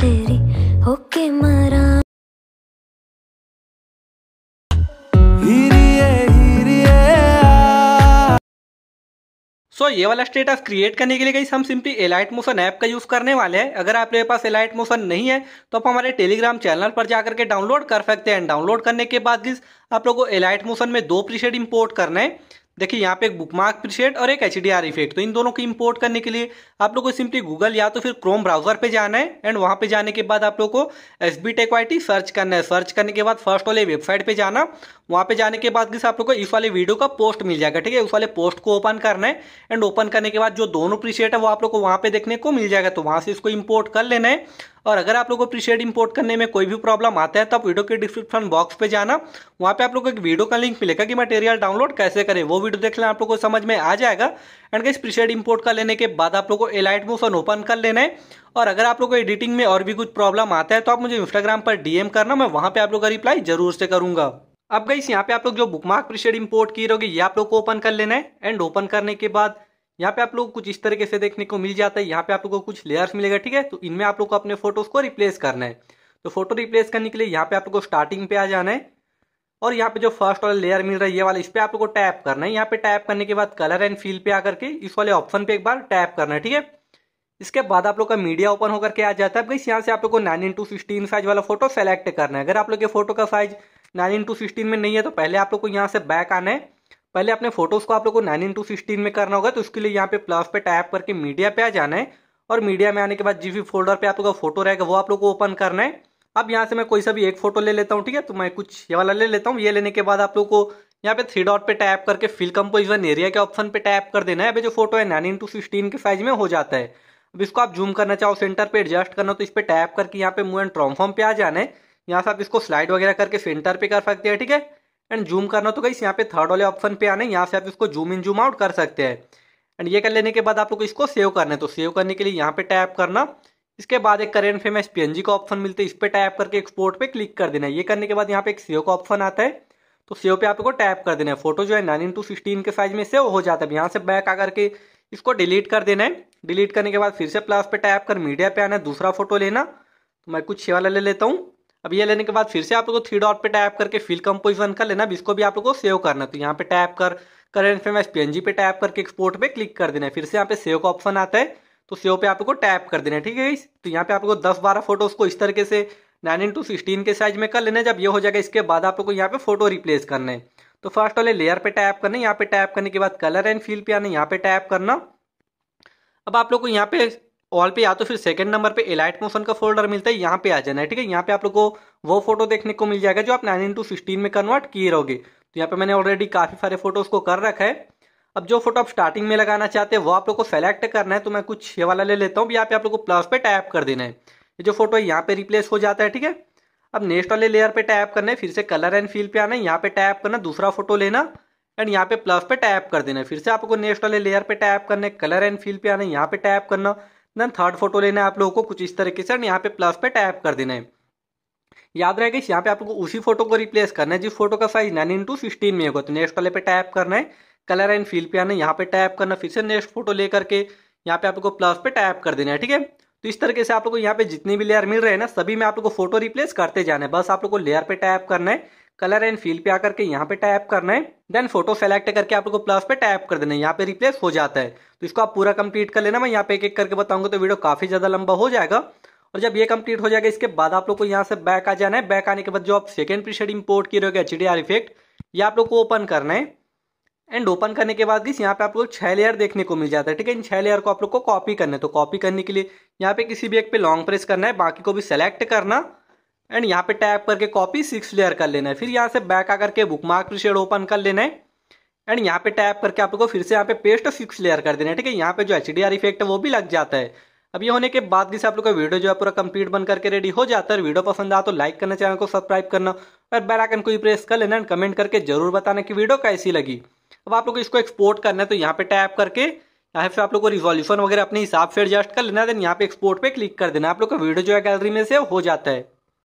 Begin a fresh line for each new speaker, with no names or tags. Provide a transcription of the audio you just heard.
तेरी होके सो so, ये वाला स्टेटस क्रिएट करने के लिए कहीं हम सिंपली एलाइट मोशन ऐप का यूज करने वाले हैं अगर आपके पास एलाइट मोशन नहीं है तो आप हमारे टेलीग्राम चैनल पर जाकर के डाउनलोड कर सकते हैं डाउनलोड करने के बाद आप लोगों को एलाइट मोशन में दो प्रीसेट इंपोर्ट करना है देखिए यहाँ पे एक बुकमार्क प्रीसेट और एक एच इफेक्ट तो इन दोनों को इंपोर्ट करने के लिए आप लोग को सिंपली गूगल या तो फिर क्रोम ब्राउजर पे जाना है एंड वहाँ पे जाने के बाद आप लोग को एस बी टेक्वाइटी सर्च करना है सर्च करने के बाद फर्स्ट वाले वेबसाइट पे जाना वहाँ पे जाने के बाद आप लोग को इस वाले वीडियो का पोस्ट मिल जाएगा ठीक है उस वाले पोस्ट को ओपन करना है एंड ओपन करने के बाद जो दोनों प्रीसेट है वो आप लोग को वहाँ पे देखने को मिल जाएगा तो वहाँ से इसको इम्पोर्ट कर लेना है और अगर आप लोग को प्रीशेड इंपोर्ट करने में कोई भी प्रॉब्लम आता है तो आप वीडियो के डिस्क्रिप्शन बॉक्स पे जाना वहाँ पे आप लोग को एक वीडियो का लिंक मिलेगा कि मटेरियल डाउनलोड कैसे करें वो वीडियो देख लेना आप लोग को समझ में आ जाएगा एंड कैसे प्रीशेड इंपोर्ट कर लेने के बाद आप लोग को एलाइट मोशन ओपन कर लेना है और अगर आप लोग को एडिटिंग में और भी कुछ प्रॉब्लम आता है तो आप मुझे इंस्टाग्राम पर डीएम करना मैं वहाँ पे आप लोग का रिप्लाई जरूर से करूंगा अब गई यहाँ पे आप लोग जो बुकमार्क प्रीशेड इंपोर्ट की रहोगे ये आप लोग को ओपन कर लेना है एंड ओपन करने के बाद यहाँ पे आप लोग कुछ इस तरीके से देखने को मिल जाता है यहाँ पे आप लोगों को कुछ लेयर्स मिलेगा ठीक है तो इनमें आप लोग को अपने फोटोज को रिप्लेस करना है तो फोटो रिप्लेस करने के लिए यहाँ पे आप लोग को स्टार्टिंग पे आ जाना है और यहाँ पे जो फर्स्ट वाला लेयर मिल रहा है ये वाला इस पर आप लोग को टैप करना है यहाँ पे टैप करने के बाद कलर एंड फील पे आकर के इस वाले ऑप्शन पे एक बार टैप करना है ठीक है इसके बाद आप लोग का मीडिया ओपन होकर के आ जाता है यहाँ से आप लोग को नाइन इंटू सिक्सटीन साइज वाला फोटो सेलेक्ट करना है अगर आप लोग के फोटो का साइज नाइन इंटू सिक्सटीन में नहीं है तो पहले आप लोग को यहाँ से बैक आना है पहले अपने फोटोज को आप लोग को नाइन इंटू सिक्सटीन में करना होगा तो उसके लिए यहाँ पे प्लस पे टाइप करके मीडिया पे आ जाना है और मीडिया में आने के बाद जिस भी फोल्डर पे आप लोग का फोटो रहेगा वो आप लोग को ओपन करना है अब यहाँ से मैं कोई सा भी एक फोटो ले लेता हूँ ठीक है तो मैं कुछ ये वाला ले लेता हूँ ये लेने के बाद आप लोग को यहाँ पे थ्री डॉट पे टाइप करके फिल कम्पोजन एरिया के ऑप्शन पे टैप कर देना है अभी जो फोटो है नाइन इंटू सिक्सटीन के साइज में हो जाता है अब इसको आप जूम करना चाहो सेंटर पे एडजस्ट करना तो इस पर टाइप करके यहाँ पे मूव एंड ट्रॉमफॉर्म पे आ जाना है यहाँ से आप इसको स्लाइड वगैरह करके सेंटर पे कर सकते हैं ठीक है एंड जूम करना तो गाइस यहाँ पे थर्ड वाले ऑप्शन पे आने यहाँ से आप इसको जूम इन जूम आउट कर सकते हैं एंड ये कर लेने के बाद आप लोग इसको सेव करना है तो सेव करने के लिए यहाँ पे टैप करना इसके बाद एक करेंट फेम एस पी का ऑप्शन मिलता है इस पर टैप करके एक्सपोर्ट पे क्लिक कर देना है ये करने के बाद यहाँ पे एक सेव का ऑप्शन आता है तो सेव पे आपको टैप कर देना है फोटो जो है नाइन इंटू सिक्सटीन के साइज में सेव हो जाता है यहाँ से बैक आकर के इसको डिलीट कर देना है डिलीट करने के बाद फिर से प्लस पे टैप कर मीडिया पे आना है दूसरा फोटो लेना तो मैं कुछ छः वाला ले लेता हूँ अब ये लेने के बाद फिर से आप लोग थ्री डॉट पे टैप करके फिल कंपोजिशन कर लेना इसको भी आप लोग को सेव करना तो यहाँ पे टैप कर करेंट फ्रेम एस पी पे टैप करके एक्सपोर्ट पे क्लिक कर देना है फिर से यहाँ पे सेव का ऑप्शन आता है तो सेव पे आप लोग को टैप कर देना है ठीक है तो यहाँ पे आप लोग दस बारह फोटोज को इस तरीके से नाइन इंटू सिक्सटीन के साइज में कर लेना जब ये हो जाएगा इसके बाद आप लोग को यहाँ पे फोटो रिप्लेस करना है तो फर्स्ट वाले लेयर पे टैप करना है यहाँ पे टैप करने के बाद कलर एंड फील पे आना यहाँ पे टैप करना अब आप लोग को यहाँ पे ऑल पे या तो फिर सेकंड नंबर पे एलाइट मोशन का फोल्डर मिलता है यहाँ पे आ जाना है ठीक है यहाँ पे आप लोग को वो फोटो देखने को मिल जाएगा जो आप नाइन इंटू सिक्सटीन में कन्वर्ट किए रहोगे तो यहाँ पे मैंने ऑलरेडी काफ़ी सारे फोटोज को कर रखा है अब जो फोटो आप स्टार्टिंग में लगाना चाहते हैं वो आप लोग को सेलेक्ट करना है तो मैं कुछ ये वाला ले लेता हूँ यहाँ पे आप लोग को प्लस पे टैप कर देना है ये जो फोटो है यहाँ पे रिप्लेस हो जाता है ठीक है अब नेक्स्ट वाले लेयर पे टैप करना है फिर से कलर एंड फील पे आना है यहाँ पे टैप करना दूसरा फोटो लेना एंड यहाँ पे प्लस पे टैप कर देना है फिर से आपको नेक्स्ट वाले लेयर पे टैप करना है कलर एंड फील पे आना है यहाँ पे टैप करना देन थर्ड फोटो लेना है आप लोगों को कुछ इस तरीके से यहाँ पे प्लस पे टैप कर देना है याद रहेगा यहाँ पे आप को उसी फोटो को रिप्लेस करना है जिस फोटो का साइज नाइन इंटू सिक्सटीन में होगा तो नेक्स्ट वाले पे टैप करना है कलर एंड फील पे आना है यहाँ पे टैप करना फिर से नेक्स्ट फोटो लेकर के यहाँ पे आप लोगों को प्लस पे टैप कर देना है ठीक है तो इस तरीके से आप लोगों को यहाँ पे जितनी भी लेयर मिल रहे हैं ना सभी में आप लोग को फोटो रिप्लेस करते जाना है बस आप लोग को लेयर पे टैप करना है कलर एंड फील पे आकर के यहाँ पे टैप करना है देन फोटो सेलेक्ट करके आप लोग को प्लस पे टैप कर देना है यहाँ पे रिप्लेस हो जाता है तो इसको आप पूरा कंप्लीट कर लेना मैं यहाँ पे एक एक करके बताऊंगा तो वीडियो काफी ज्यादा लंबा हो जाएगा और जब ये कंप्लीट हो जाएगा इसके बाद आप लोग को यहाँ से बैक आ जाना है बैक आने के बाद जो आप सेकेंड प्रीशेड इम्पोर्ट किए रहोगे एच डी आर इफेक्ट ये आप लोग को ओपन करना है एंड ओपन करने के बाद इस यहाँ पे आप लोग छह लेयर देखने को मिल जाता है ठीक है इन छह लेयर को आप लोग को कॉपी करना है तो कॉपी करने के लिए यहाँ पे किसी भी एक पे लॉन्ग प्रेस करना है बाकी को भी सेलेक्ट करना एंड यहाँ पे टैप करके कॉपी सिक्स लेयर कर लेना है फिर यहाँ से बैक आकर के बुक मार्क शेड ओपन कर लेना है एंड यहाँ पे टैप करके आप लोग फिर से यहाँ पे पेस्ट सिक्स लेयर कर देना है ठीक है यहाँ पे जो एच इफेक्ट है वो भी लग जाता है अब ये होने के बाद जैसे आप लोग का वीडियो जो है पूरा कंप्लीट बन करके रेडी हो जाता है वीडियो पसंद आया तो लाइक करना चैनल को सब्सक्राइब करना और बेल आइकन को भी प्रेस कर लेना एंड कमेंट करके जरूर बताना कि वीडियो कैसी लगी अब आप लोग इसको एक्सपोर्ट करना है तो यहाँ पे टैप करके यहाँ फिर आप लोग को रिजोल्यूशन वगैरह अपने हिसाब से एडजस्ट कर लेना देन यहाँ पे एक्सपोर्ट पे क्लिक कर देना आप लोग का वीडियो जो है गैलरी में सेव हो जाता है